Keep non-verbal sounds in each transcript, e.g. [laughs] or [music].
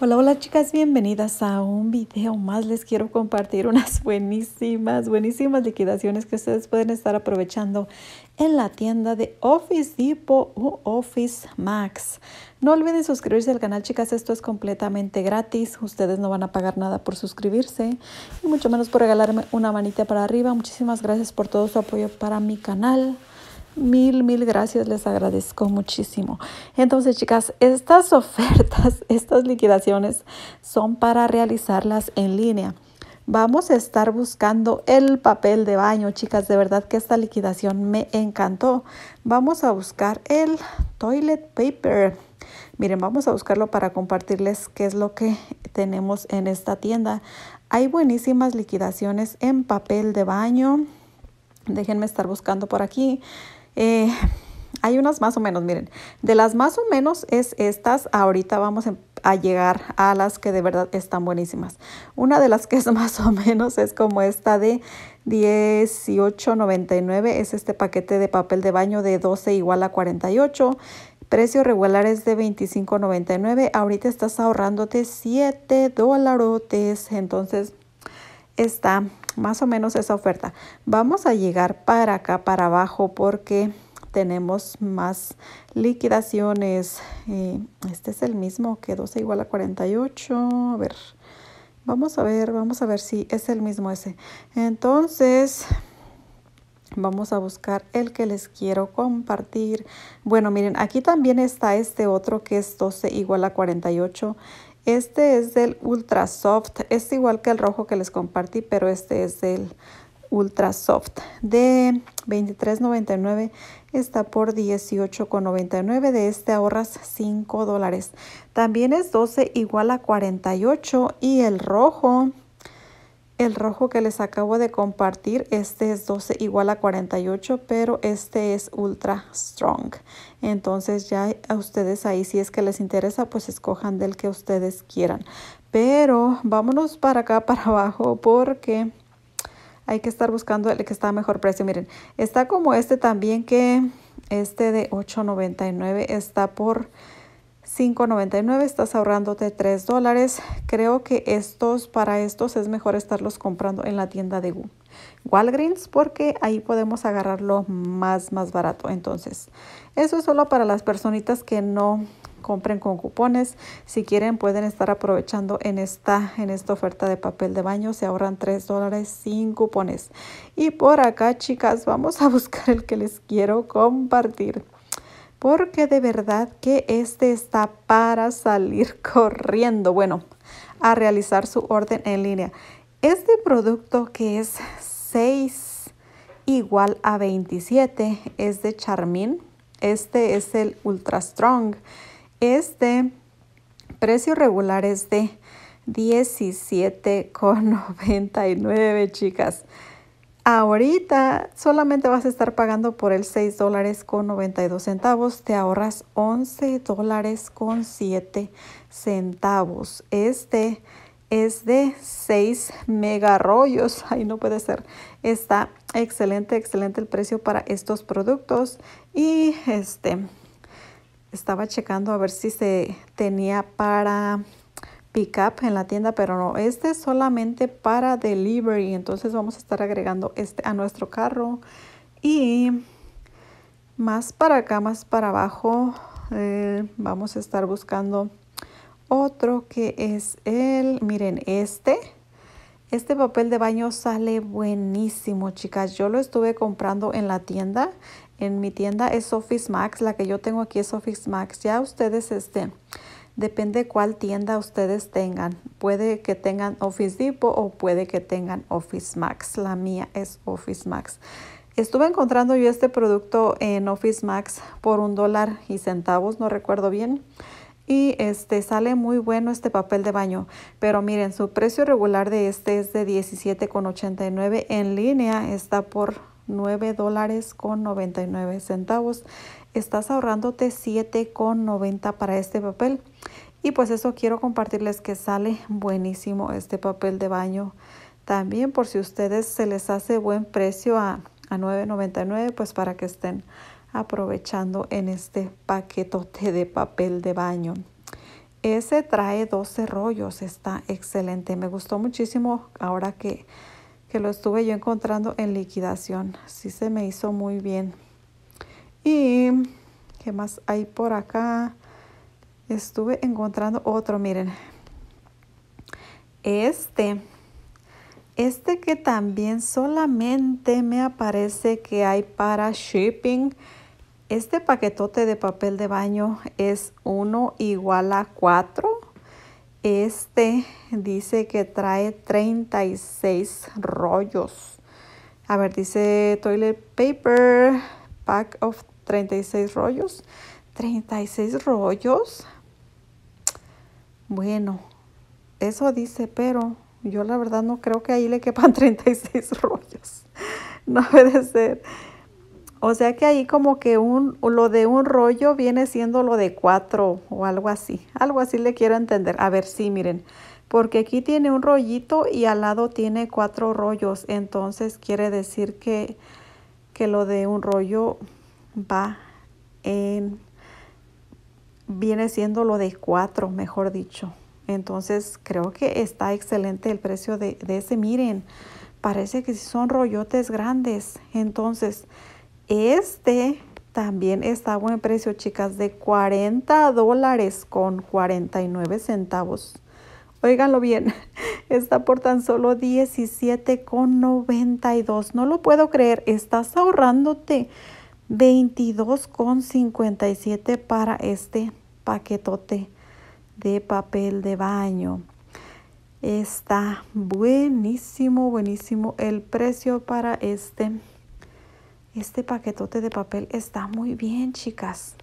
Hola, hola chicas, bienvenidas a un video más. Les quiero compartir unas [laughs] buenísimas, buenísimas liquidaciones que ustedes pueden estar aprovechando en la tienda de Office Depot o Office Max. No olviden suscribirse al canal, chicas, esto es completamente gratis. Ustedes no van a pagar nada por suscribirse y mucho menos por regalarme una manita para arriba. Muchísimas gracias por todo su apoyo para mi canal. Mil, mil gracias, les agradezco muchísimo. Entonces, chicas, estas [laughs] ofertas, estas liquidaciones son para realizarlas en línea. Vamos a estar buscando el papel de baño, chicas. De verdad que esta liquidación me encantó. Vamos a buscar el toilet paper. Miren, vamos a buscarlo para compartirles qué es lo que tenemos en esta tienda. Hay buenísimas liquidaciones en papel de baño. Déjenme estar buscando por aquí. Eh, hay unas más o menos, miren, de las más o menos es estas, ahorita vamos a em, llegar a las que de verdad están buenísimas. Una de las que es [laughs] más o menos es como esta de 18.99, es este paquete de papel de baño de 12 igual a 48. Precio regular es de 25.99, ahorita estás ahorrándote 7 dólares, entonces está más o menos esa oferta. Vamos a llegar para acá, para abajo, porque tenemos más liquidaciones. Eh, este es el mismo que 12 igual a 48. A ver, vamos a ver, vamos a ver si es el mismo ese. Entonces, vamos a buscar el que les quiero compartir. Bueno, miren, aquí también está este otro que es 12 igual a 48. Este es del Ultra Soft. Es igual que el rojo que les compartí, pero este es del Ultra Soft. De $23.99 está por $18.99. De este ahorras $5 dólares. También es 12 igual a 48 y el rojo el rojo que les acabo de compartir, este es 12 igual a 48, pero este es ultra strong. Entonces ya a ustedes ahí si es que les interesa, pues escojan del que ustedes quieran. Pero vámonos para acá, [laughs] para abajo, porque hay que estar buscando el que está a mejor precio. Miren, está como este también que este de 8.99 está por... 5.99 estás ahorrándote 3 dólares. Creo que estos, para estos es mejor estarlos comprando en la tienda de Walgreens porque ahí podemos agarrarlo más, más barato. Entonces, eso es solo para las personitas que no compren con cupones. Si quieren pueden estar aprovechando en esta, en esta oferta de papel de baño. Se ahorran 3 dólares sin cupones. Y por acá chicas vamos a buscar el que les quiero compartir porque de verdad que este está para salir [laughs] corriendo, bueno, a realizar su orden en línea. Este producto que es 6 igual a 27 es de Charmin. Este es el Ultra Strong. Este precio regular es de 17,99, chicas. Ahorita solamente vas a estar pagando por el 6 dólares con 92 centavos. Te ahorras 11 dólares con 7 centavos. Este es de 6 mega rollos. Ahí [laughs] no puede ser. Está excelente, excelente el precio para estos productos. Y este, estaba checando a ver si se tenía para Pick up en la tienda, pero no, este es solamente para delivery, entonces vamos a estar agregando este a nuestro carro y más para acá, más para abajo, eh, vamos a estar buscando otro que es el, miren, este. Este papel de baño sale buenísimo, chicas. Yo lo estuve comprando en la tienda. En mi tienda es Office Max. La que yo tengo aquí es Office Max. Ya ustedes estén Depende cuál tienda ustedes tengan. Puede que tengan Office Depot o puede que tengan Office Max. La mía es Office Max. Estuve encontrando yo este producto en Office Max por un dólar y centavos, no recuerdo bien. Y este sale muy bueno este papel de baño. Pero miren, su precio regular de este es de $17.89. En línea está por $9.99. dólares con centavos. Estás ahorrándote $7.90 para este papel. Y pues eso quiero compartirles que sale buenísimo este papel de baño. También por si ustedes se les hace buen precio a, $9.99, pues para que estén aprovechando en este paquetote de papel de baño. Ese trae 12 rollos, está excelente. Me gustó muchísimo ahora que, que lo estuve yo encontrando en liquidación. Sí se me hizo muy bien. Y, ¿qué más hay por acá? estuve encontrando otro, miren. Este, este que también solamente me aparece que hay para shipping. Este paquetote de papel de baño es 1 igual a 4. Este dice que trae 36 rollos. A ver, dice toilet paper, pack of 36 rollos. 36 rollos. Bueno, eso dice, pero yo la verdad no creo que ahí le quepan 36 [laughs] rollos. [laughs] No puede ser. O sea que ahí como que un, lo de un rollo viene siendo lo de cuatro o algo así. Algo así le quiero entender. A ver, sí, miren. Porque aquí tiene un rollito y al lado tiene cuatro rollos. Entonces quiere decir que, que lo de un rollo va en viene siendo lo de 4, mejor dicho. Entonces creo que está excelente el precio de, ese. Miren, parece que son rollotes grandes. Entonces, este también está a buen precio, chicas, de 40 dólares con 49 centavos. Óiganlo bien, [laughs] está por tan solo 17,92. No lo puedo creer, estás ahorrándote 22,57 para este paquetote de papel de baño. Está buenísimo, buenísimo el precio para este. Este paquetote de papel está muy bien, chicas.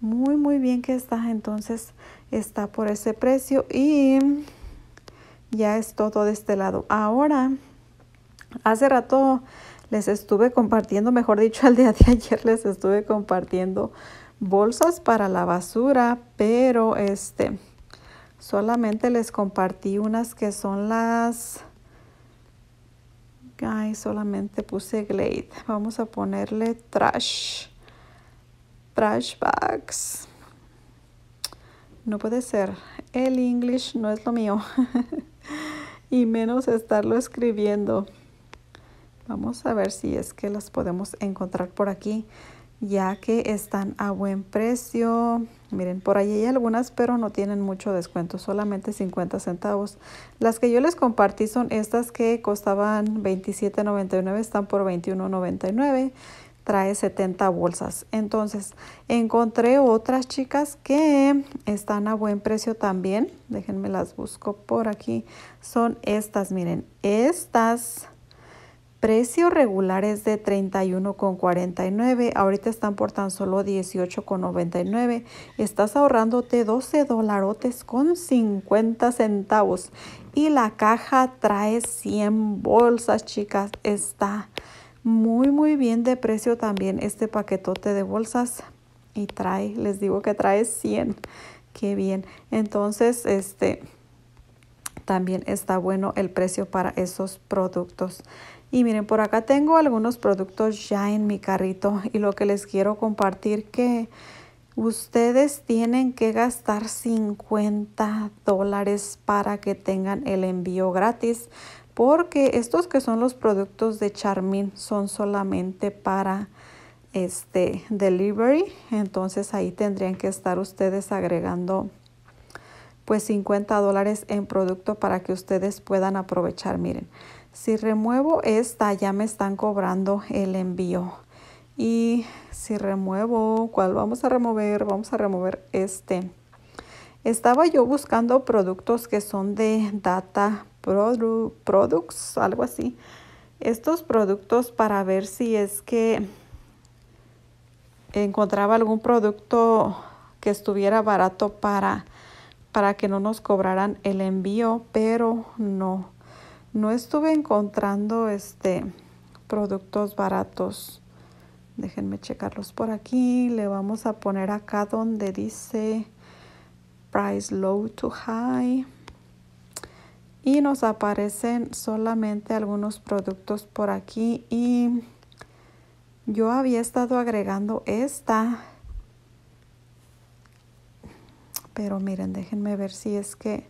Muy, muy bien que está. Entonces, está por ese precio y ya es todo de este lado. Ahora, hace rato les estuve compartiendo, mejor dicho, al día de ayer les estuve compartiendo bolsas para la basura, pero este solamente les compartí unas que son las ay, solamente puse Glade. Vamos a ponerle trash. Trash bags. No puede ser. El English no es lo mío. [laughs] y menos estarlo escribiendo. Vamos a ver si es que las podemos encontrar por aquí, ya que están a buen precio. Miren, por allí hay algunas, pero no tienen mucho descuento, solamente 50 centavos. Las que yo les compartí son estas que costaban $27.99, están por $21.99 trae 70 bolsas. Entonces, encontré otras chicas que están a buen precio también. Déjenme las busco por aquí. Son estas, miren, estas precio regular es de $31.49. Ahorita están por tan solo $18.99. Estás ahorrándote 12 dolarotes con 50 centavos. Y la caja trae 100 bolsas, chicas. Está muy, muy bien de precio también este paquetote de bolsas. Y trae, les digo que trae 100. Qué bien. Entonces, este también está bueno el precio para esos productos. Y miren, por acá tengo algunos productos ya en mi carrito [laughs] y lo que les quiero compartir que ustedes tienen que gastar 50 dólares para que tengan el envío gratis porque estos que son los productos de Charmin son solamente para este delivery entonces ahí tendrían que estar ustedes agregando pues 50 dólares en producto para que ustedes puedan aprovechar. Miren, si remuevo esta ya me están cobrando el envío. Y si remuevo, ¿cuál vamos a remover? Vamos a remover este. Estaba yo buscando productos que son de Data Products, algo así. Estos productos para ver si es que encontraba algún producto que estuviera barato para para que no nos cobraran el envío, pero no, no estuve encontrando este productos baratos. Déjenme checarlos por aquí. Le vamos a poner acá donde dice price low to high. Y nos aparecen solamente algunos productos por aquí. Y yo había estado agregando esta pero miren, déjenme ver si es que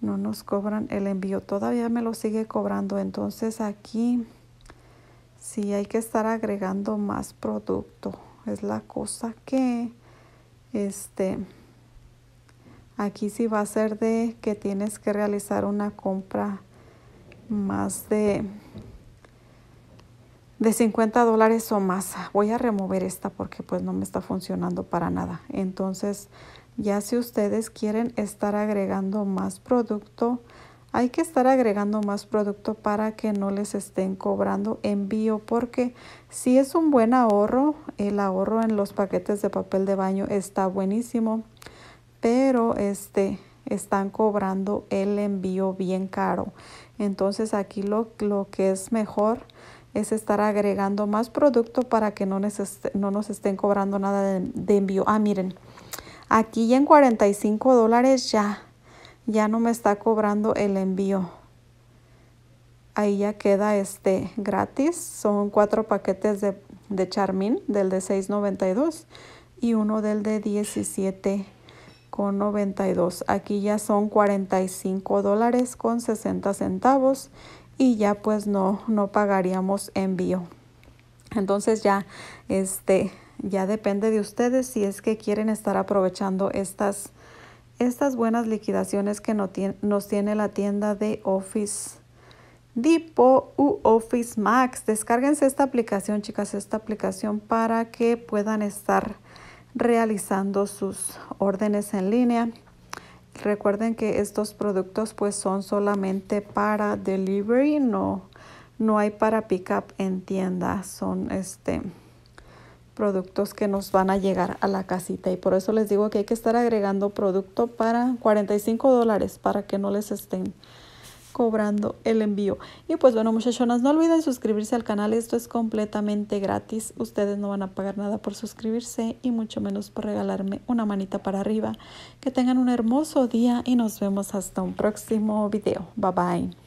no nos cobran el envío. Todavía me lo sigue cobrando. Entonces aquí sí hay que estar agregando más producto. Es la cosa que este aquí sí va a ser de que tienes que realizar una compra más de de 50 dólares o más. Voy a remover esta porque pues no me está funcionando para nada. Entonces ya si ustedes quieren estar agregando más producto, hay que estar agregando más producto para que no les estén cobrando envío porque si es un buen ahorro, el ahorro en los paquetes de papel de baño está buenísimo, pero este están cobrando el envío bien caro. Entonces aquí lo, lo que es mejor es estar agregando más producto para que no, no nos estén cobrando nada de, de envío. Ah, miren, Aquí ya en 45 dólares ya, ya no me está cobrando el envío. Ahí ya queda este gratis. Son cuatro paquetes de, de Charmin, del de 6.92 y uno del de 17 con 92. Aquí ya son 45 dólares con 60 centavos y ya pues no, no pagaríamos envío. Entonces ya este ya depende de ustedes si es que quieren estar aprovechando estas, estas buenas liquidaciones que nos tiene la tienda de Office Depot u Office Max. Descárguense esta aplicación, chicas, esta aplicación para que puedan estar realizando sus órdenes en línea. Recuerden que estos productos pues son solamente para delivery, no, no hay para pick up en tienda, son este productos que nos van a llegar a la casita y por eso les digo que hay que estar agregando producto para 45 dólares para que no les estén cobrando el envío y pues bueno muchachonas no olviden suscribirse al canal esto es completamente gratis ustedes no van a pagar nada por suscribirse y mucho menos por regalarme una manita para arriba que tengan un hermoso día y nos vemos hasta un próximo video bye bye